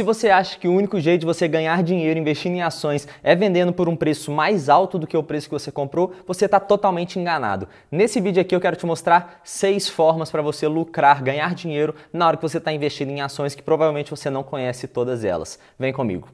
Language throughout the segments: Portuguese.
Se você acha que o único jeito de você ganhar dinheiro investindo em ações é vendendo por um preço mais alto do que o preço que você comprou, você está totalmente enganado. Nesse vídeo aqui eu quero te mostrar seis formas para você lucrar, ganhar dinheiro na hora que você está investindo em ações que provavelmente você não conhece todas elas. Vem comigo.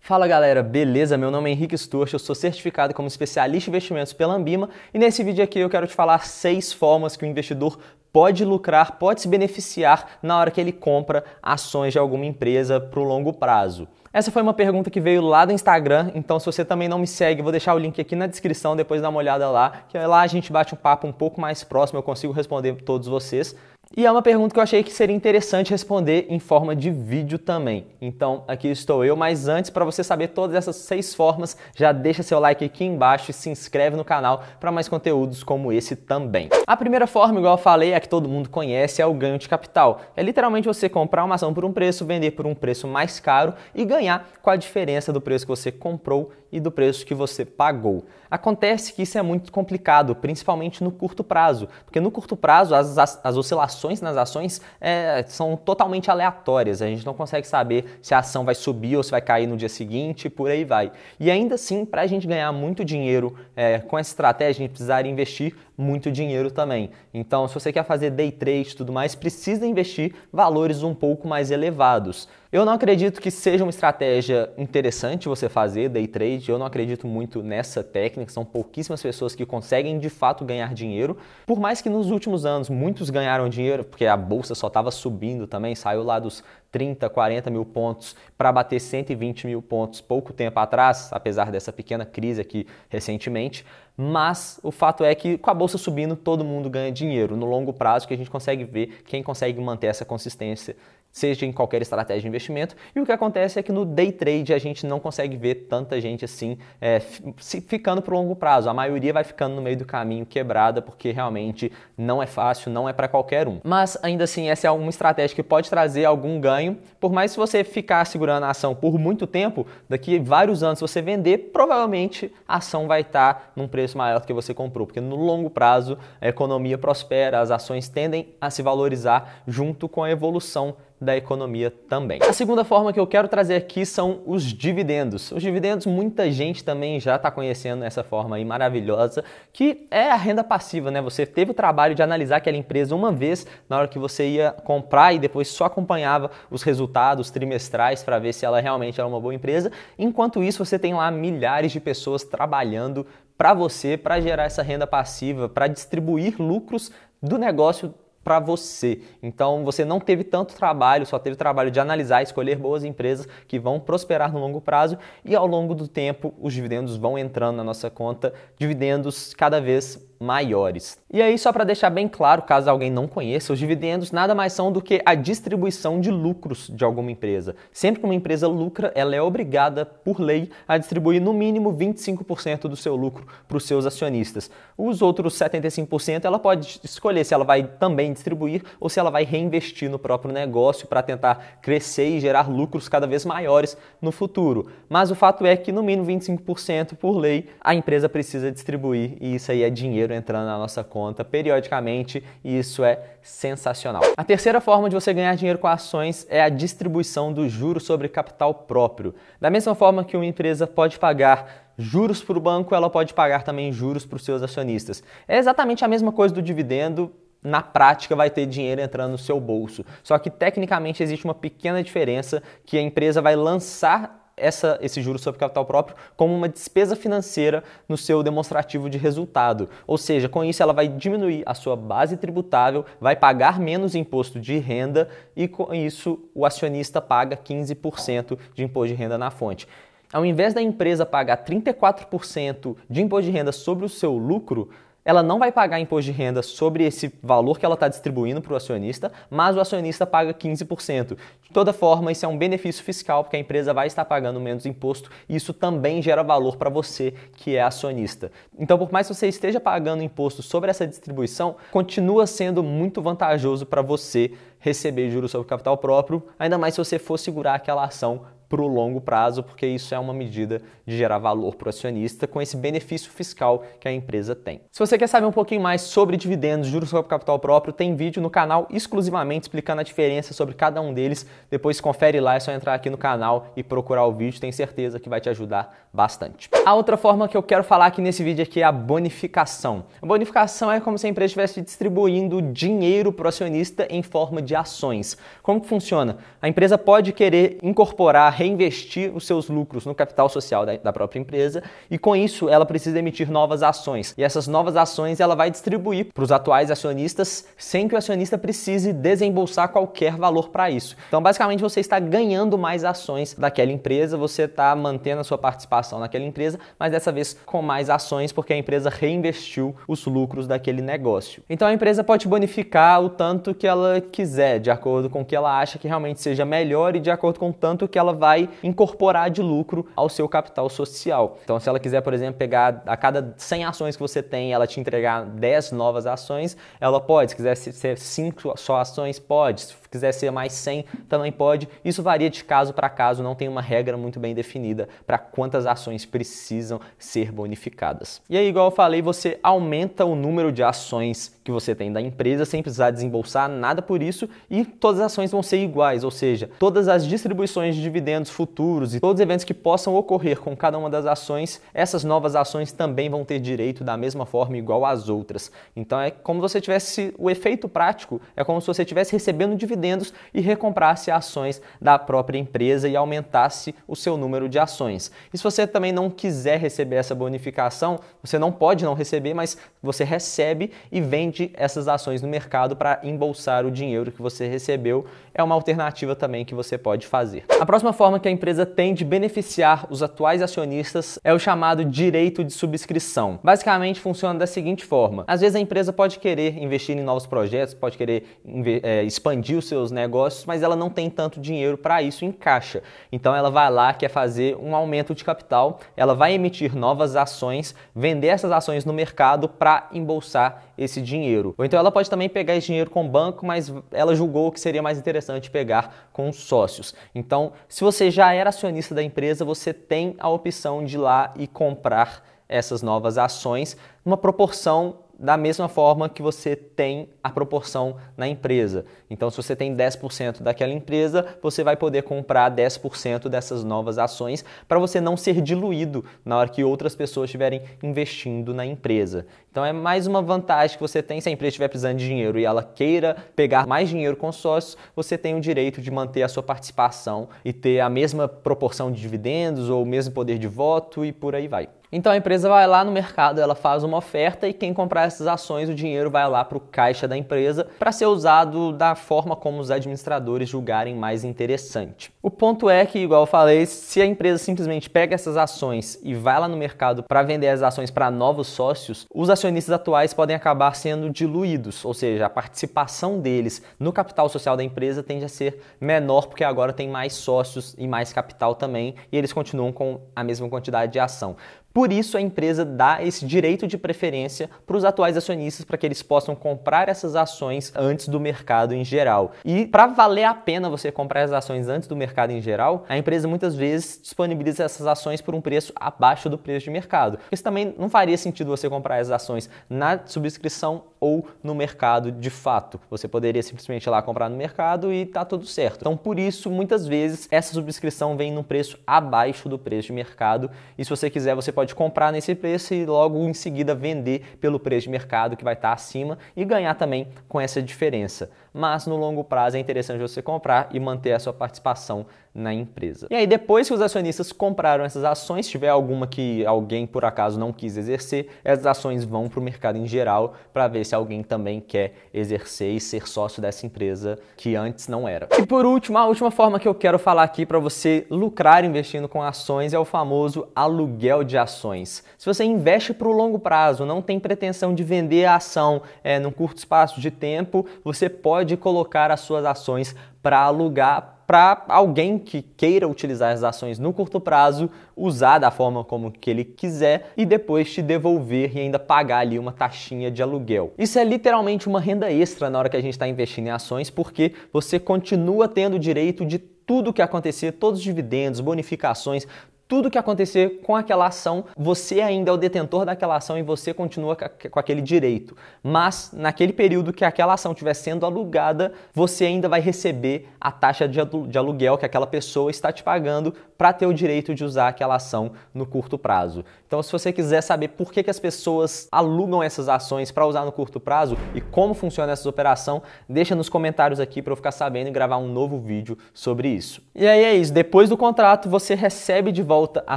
Fala galera, beleza? Meu nome é Henrique Sturch, eu sou certificado como especialista em investimentos pela Ambima e nesse vídeo aqui eu quero te falar seis formas que o investidor pode lucrar, pode se beneficiar na hora que ele compra ações de alguma empresa para o longo prazo? Essa foi uma pergunta que veio lá do Instagram, então se você também não me segue, vou deixar o link aqui na descrição, depois dá uma olhada lá, que lá a gente bate um papo um pouco mais próximo, eu consigo responder todos vocês. E é uma pergunta que eu achei que seria interessante responder em forma de vídeo também. Então, aqui estou eu, mas antes, para você saber todas essas seis formas, já deixa seu like aqui embaixo e se inscreve no canal para mais conteúdos como esse também. A primeira forma, igual eu falei, é que todo mundo conhece, é o ganho de capital. É literalmente você comprar uma ação por um preço, vender por um preço mais caro e ganhar com a diferença do preço que você comprou e do preço que você pagou. Acontece que isso é muito complicado, principalmente no curto prazo, porque no curto prazo as, as, as oscilações nas ações é, são totalmente aleatórias, a gente não consegue saber se a ação vai subir ou se vai cair no dia seguinte, por aí vai. E ainda assim, para a gente ganhar muito dinheiro é, com essa estratégia, a gente precisaria investir muito dinheiro também. Então, se você quer fazer day trade e tudo mais, precisa investir valores um pouco mais elevados. Eu não acredito que seja uma estratégia interessante você fazer day trade. Eu não acredito muito nessa técnica. São pouquíssimas pessoas que conseguem de fato ganhar dinheiro. Por mais que nos últimos anos muitos ganharam dinheiro, porque a bolsa só estava subindo também, saiu lá dos 30, 40 mil pontos para bater 120 mil pontos pouco tempo atrás, apesar dessa pequena crise aqui recentemente. Mas o fato é que com a bolsa subindo, todo mundo ganha dinheiro. No longo prazo, que a gente consegue ver quem consegue manter essa consistência seja em qualquer estratégia de investimento. E o que acontece é que no day trade a gente não consegue ver tanta gente assim é, ficando para o longo prazo. A maioria vai ficando no meio do caminho quebrada porque realmente não é fácil, não é para qualquer um. Mas ainda assim, essa é uma estratégia que pode trazer algum ganho. Por mais que você ficar segurando a ação por muito tempo, daqui vários anos, se você vender, provavelmente a ação vai estar tá num preço maior do que você comprou, porque no longo prazo a economia prospera, as ações tendem a se valorizar junto com a evolução da economia também. A segunda forma que eu quero trazer aqui são os dividendos. Os dividendos, muita gente também já está conhecendo essa forma aí maravilhosa, que é a renda passiva, né? Você teve o trabalho de analisar aquela empresa uma vez na hora que você ia comprar e depois só acompanhava os resultados trimestrais para ver se ela realmente era uma boa empresa. Enquanto isso, você tem lá milhares de pessoas trabalhando para você, para gerar essa renda passiva, para distribuir lucros do negócio para você. Então você não teve tanto trabalho, só teve trabalho de analisar, escolher boas empresas que vão prosperar no longo prazo e ao longo do tempo os dividendos vão entrando na nossa conta, dividendos cada vez maiores. E aí, só para deixar bem claro, caso alguém não conheça, os dividendos nada mais são do que a distribuição de lucros de alguma empresa. Sempre que uma empresa lucra, ela é obrigada, por lei, a distribuir no mínimo 25% do seu lucro para os seus acionistas. Os outros 75% ela pode escolher se ela vai também distribuir ou se ela vai reinvestir no próprio negócio para tentar crescer e gerar lucros cada vez maiores no futuro. Mas o fato é que, no mínimo 25% por lei, a empresa precisa distribuir e isso aí é dinheiro dinheiro entrando na nossa conta periodicamente e isso é sensacional. A terceira forma de você ganhar dinheiro com ações é a distribuição do juro sobre capital próprio. Da mesma forma que uma empresa pode pagar juros para o banco, ela pode pagar também juros para os seus acionistas. É exatamente a mesma coisa do dividendo, na prática vai ter dinheiro entrando no seu bolso. Só que tecnicamente existe uma pequena diferença que a empresa vai lançar essa, esse juro sobre capital próprio como uma despesa financeira no seu demonstrativo de resultado. Ou seja, com isso ela vai diminuir a sua base tributável, vai pagar menos imposto de renda e com isso o acionista paga 15% de imposto de renda na fonte ao invés da empresa pagar 34% de imposto de renda sobre o seu lucro, ela não vai pagar imposto de renda sobre esse valor que ela está distribuindo para o acionista, mas o acionista paga 15%. De toda forma, isso é um benefício fiscal, porque a empresa vai estar pagando menos imposto e isso também gera valor para você que é acionista. Então, por mais que você esteja pagando imposto sobre essa distribuição, continua sendo muito vantajoso para você receber juros sobre capital próprio, ainda mais se você for segurar aquela ação para o longo prazo, porque isso é uma medida de gerar valor para o acionista com esse benefício fiscal que a empresa tem. Se você quer saber um pouquinho mais sobre dividendos, juros sobre capital próprio, tem vídeo no canal exclusivamente explicando a diferença sobre cada um deles. Depois confere lá, é só entrar aqui no canal e procurar o vídeo, tenho certeza que vai te ajudar bastante. A outra forma que eu quero falar aqui nesse vídeo aqui é a bonificação. A bonificação é como se a empresa estivesse distribuindo dinheiro para o acionista em forma de ações. Como que funciona? A empresa pode querer incorporar reinvestir os seus lucros no capital social da, da própria empresa e com isso ela precisa emitir novas ações. E essas novas ações ela vai distribuir para os atuais acionistas sem que o acionista precise desembolsar qualquer valor para isso. Então, basicamente, você está ganhando mais ações daquela empresa, você está mantendo a sua participação naquela empresa, mas dessa vez com mais ações, porque a empresa reinvestiu os lucros daquele negócio. Então, a empresa pode bonificar o tanto que ela quiser, de acordo com o que ela acha que realmente seja melhor e de acordo com o tanto que ela vai vai incorporar de lucro ao seu capital social. Então, se ela quiser, por exemplo, pegar a cada 100 ações que você tem, ela te entregar 10 novas ações, ela pode. Se quiser ser 5 só ações, pode. Se quiser ser mais 100, também pode. Isso varia de caso para caso, não tem uma regra muito bem definida para quantas ações precisam ser bonificadas. E aí, igual eu falei, você aumenta o número de ações que você tem da empresa sem precisar desembolsar nada por isso e todas as ações vão ser iguais, ou seja, todas as distribuições de dividendos eventos futuros e todos os eventos que possam ocorrer com cada uma das ações, essas novas ações também vão ter direito da mesma forma igual às outras. Então é como se você tivesse o efeito prático, é como se você estivesse recebendo dividendos e recomprasse ações da própria empresa e aumentasse o seu número de ações. E se você também não quiser receber essa bonificação, você não pode não receber, mas você recebe e vende essas ações no mercado para embolsar o dinheiro que você recebeu. É uma alternativa também que você pode fazer. A próxima forma forma que a empresa tem de beneficiar os atuais acionistas é o chamado direito de subscrição. Basicamente funciona da seguinte forma: às vezes a empresa pode querer investir em novos projetos, pode querer é, expandir os seus negócios, mas ela não tem tanto dinheiro para isso em caixa. Então ela vai lá, quer fazer um aumento de capital, ela vai emitir novas ações, vender essas ações no mercado para embolsar esse dinheiro. Ou então ela pode também pegar esse dinheiro com o banco, mas ela julgou que seria mais interessante pegar com os sócios. Então, se você já era acionista da empresa, você tem a opção de ir lá e comprar essas novas ações numa proporção da mesma forma que você tem a proporção na empresa. Então, se você tem 10% daquela empresa, você vai poder comprar 10% dessas novas ações para você não ser diluído na hora que outras pessoas estiverem investindo na empresa. Então, é mais uma vantagem que você tem se a empresa estiver precisando de dinheiro e ela queira pegar mais dinheiro com sócios, você tem o direito de manter a sua participação e ter a mesma proporção de dividendos ou o mesmo poder de voto e por aí vai. Então a empresa vai lá no mercado, ela faz uma oferta e quem comprar essas ações, o dinheiro vai lá para o caixa da empresa para ser usado da forma como os administradores julgarem mais interessante. O ponto é que, igual eu falei, se a empresa simplesmente pega essas ações e vai lá no mercado para vender as ações para novos sócios, os acionistas atuais podem acabar sendo diluídos, ou seja, a participação deles no capital social da empresa tende a ser menor porque agora tem mais sócios e mais capital também e eles continuam com a mesma quantidade de ação. Por isso, a empresa dá esse direito de preferência para os atuais acionistas para que eles possam comprar essas ações antes do mercado em geral. E para valer a pena você comprar as ações antes do mercado em geral, a empresa muitas vezes disponibiliza essas ações por um preço abaixo do preço de mercado. Isso também não faria sentido você comprar as ações na subscrição ou no mercado de fato. Você poderia simplesmente ir lá comprar no mercado e tá tudo certo. Então, por isso, muitas vezes essa subscrição vem num preço abaixo do preço de mercado. E se você quiser, você pode pode comprar nesse preço e logo em seguida vender pelo preço de mercado que vai estar acima e ganhar também com essa diferença. Mas no longo prazo é interessante você comprar e manter a sua participação na empresa. E aí, depois que os acionistas compraram essas ações, se tiver alguma que alguém por acaso não quis exercer, essas ações vão para o mercado em geral para ver se alguém também quer exercer e ser sócio dessa empresa que antes não era. E por último, a última forma que eu quero falar aqui para você lucrar investindo com ações é o famoso aluguel de ações. Se você investe para o longo prazo, não tem pretensão de vender a ação é, num curto espaço de tempo, você pode colocar as suas ações para alugar para alguém que queira utilizar as ações no curto prazo, usar da forma como que ele quiser e depois te devolver e ainda pagar ali uma taxinha de aluguel. Isso é literalmente uma renda extra na hora que a gente está investindo em ações, porque você continua tendo o direito de tudo que acontecer, todos os dividendos, bonificações, tudo que acontecer com aquela ação, você ainda é o detentor daquela ação e você continua com aquele direito. Mas naquele período que aquela ação estiver sendo alugada, você ainda vai receber a taxa de aluguel que aquela pessoa está te pagando para ter o direito de usar aquela ação no curto prazo. Então, se você quiser saber por que, que as pessoas alugam essas ações para usar no curto prazo e como funciona essa operação, deixa nos comentários aqui para eu ficar sabendo e gravar um novo vídeo sobre isso. E aí é isso. Depois do contrato, você recebe de volta volta a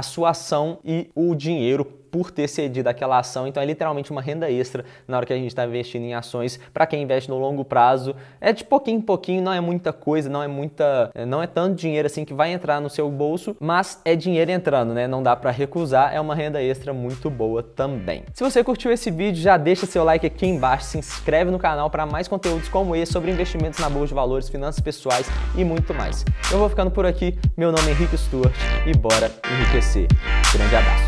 sua ação e o dinheiro por ter cedido aquela ação. Então é literalmente uma renda extra na hora que a gente está investindo em ações. Para quem investe no longo prazo, é de pouquinho em pouquinho, não é muita coisa, não é muita, é, não é tanto dinheiro assim que vai entrar no seu bolso, mas é dinheiro entrando, né? Não dá para recusar, é uma renda extra muito boa também. Se você curtiu esse vídeo, já deixa seu like aqui embaixo, se inscreve no canal para mais conteúdos como esse sobre investimentos na bolsa de valores, finanças pessoais e muito mais. Eu vou ficando por aqui. Meu nome é Henrique Stuart e bora enriquecer. Grande abraço.